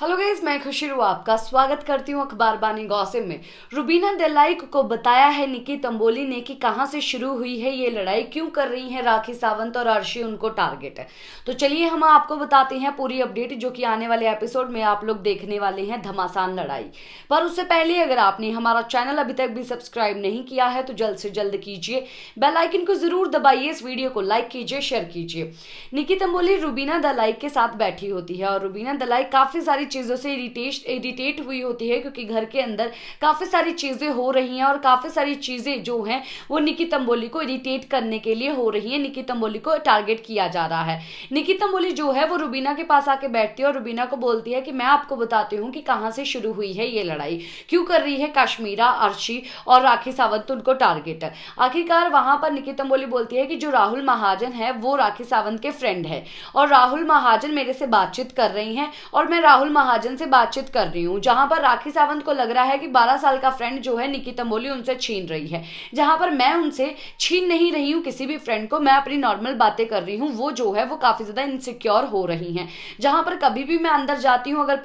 hello guys मैं खुशी रू आपका स्वागत करती हूँ अखबार बानी गौसिम में रुबीना दलाइक को बताया है निकी तंबोली ने कि कहाँ से शुरू हुई है ये लड़ाई क्यों कर रही है राखी सावंत और अर्शी उनको टारगेट है तो चलिए हम आपको बताते हैं पूरी अपडेट जो कि आने वाले एपिसोड में आप लोग देखने वाले हैं धमासान लड़ाई पर उससे पहले अगर आपने हमारा चैनल अभी तक भी सब्सक्राइब नहीं किया है तो जल्द से जल्द कीजिए बेलाइकिन को जरूर दबाइए इस वीडियो को लाइक कीजिए शेयर कीजिए निकी तंबोली रुबीना दलाइक के साथ बैठी होती है और रुबीना दलाइक काफी सारी सारी चीज़ों से इरीटेश इरीटेट हुई होती है क्योंकि घर के अंदर काफ़ी सारी चीज़ें हो रही हैं और काफ़ी सारी चीज़ें जो हैं वो निकी तंबोली को इरीटेट करने के लिए हो रही हैं निकी तंबोली को टारगेट किया जा रहा है निकी तंबोली जो है वो रूबीना के पास आके बैठती है और रूबीना को बोलती है कि मैं आपको बताती हूँ कि कहाँ से शुरू हुई है ये लड़ाई क्यों कर रही है काश्मीरा अर्शी और राखी सावंत उनको टारगेट आखिरकार वहाँ पर निकी तंबोली बोलती है कि जो राहुल महाजन है वो राखी सावंत के फ्रेंड है और राहुल महाजन मेरे से बातचीत कर रही हैं और मैं राहुल महाजन से बातचीत कर रही हूँ जहां पर राखी सावंत को लग रहा है कि 12 साल का फ्रेंड जो है निकी तंबोली उनसे छीन रही है जहां पर मैं उनसे छीन नहीं रही हूँ किसी भी फ्रेंड को मैं अपनी नॉर्मल बातें कर रही हूँ वो जो है वो काफी ज्यादा इनसिक्योर हो रही है जहां पर कभी भी मैं अंदर जाती हूँ अगर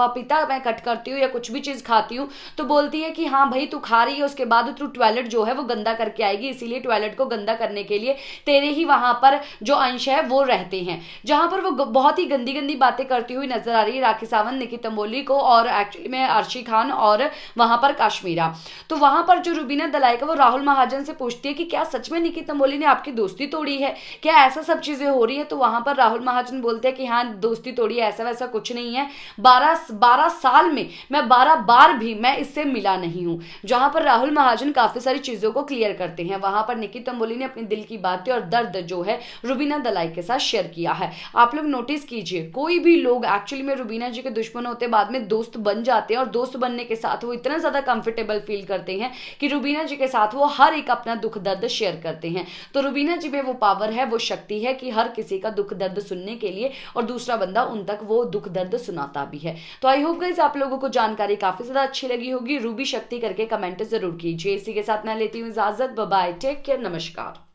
पपीता मैं कट करती हूँ या कुछ भी चीज खाती हूँ तो बोलती है कि हाँ भाई तू खा रही है उसके बाद तू टॉयलेट जो है वो गंदा करके आएगी इसीलिए टॉयलेट को गंदा करने के लिए तेरे ही वहां पर जो अंश है वो रहते हैं जहां पर वो बहुत ही गंदी गंदी बातें करती हुई नजर आ रही है राखी सावंत निकी तंबोली को और एक्चुअली में अर्शी खान और वहां पर काश्मीरा तो वहां पर जो रूबीना दलाई का वो राहुल महाजन से पूछती है कि क्या सच में निकी तंबोली ने आपकी दोस्ती तोड़ी है क्या ऐसा सब चीजें हो रही है तो वहां पर राहुल महाजन बोलते हैं कि हाँ दोस्ती तोड़ी है ऐसा वैसा कुछ नहीं है बारह बारह साल में मैं बारह बार भी मैं इससे मिला नहीं हूं जहां पर राहुल महाजन काफी सारी चीजों को क्लियर करते हैं वहां पर निकी तंबोली ने अपने दिल की बातें और दर्द जो है रूबीना दलाई के साथ शेयर किया है आप लोग नोटिस कीजिए कोई भी लोग एक्चुअली में रूबीना जी दूसरे के दुश्मन होते हैं बाद में दोस्त बन जाते हैं और दोस्त बनने के साथ वो इतना ज़्यादा कंफर्टेबल फील करते हैं कि रूबीना जी के साथ वो हर एक अपना दुख दर्द शेयर करते हैं तो रूबीना जी में वो पावर है वो शक्ति है कि हर किसी का दुख दर्द सुनने के लिए और दूसरा बंदा उन तक वो दुख दर्द सुनाता भी है तो आई होप गाइज आप लोगों को जानकारी काफ़ी ज़्यादा अच्छी लगी होगी रूबी शक्ति करके कमेंट जरूर कीजिए इसी के साथ मैं लेती हूँ इजाज़त बाय टेक केयर नमस्कार